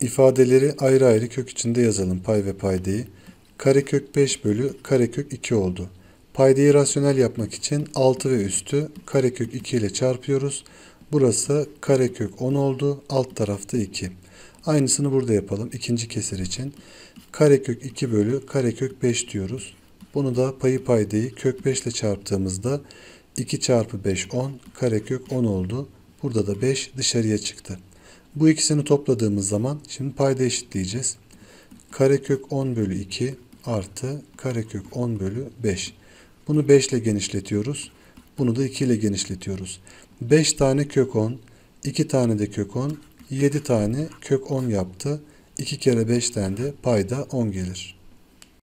İfadeleri ayrı ayrı kök içinde yazalım pay ve paydayı. Karekök 5 bölü karekök 2 oldu. Paydayı rasyonel yapmak için 6 ve üstü karekök 2 ile çarpıyoruz. Burası karekök 10 oldu. Alt tarafta 2. Aynısını burada yapalım ikinci kesir için. Karekök 2 bölü karekök 5 diyoruz. Bunu da payı paydayı kök 5 ile çarptığımızda 2 çarpı 5 10 karekök 10 oldu. Burada da 5 dışarıya çıktı. Bu ikisini topladığımız zaman şimdi payda eşitleyeceğiz. Karekök 10 bölü 2 artı karekök 10 bölü 5. Bunu 5 ile genişletiyoruz. Bunu da 2 ile genişletiyoruz. 5 tane kök 10, 2 tane de kök 10, 7 tane kök 10 yaptı. 2 kere 5'ten de payda 10 gelir.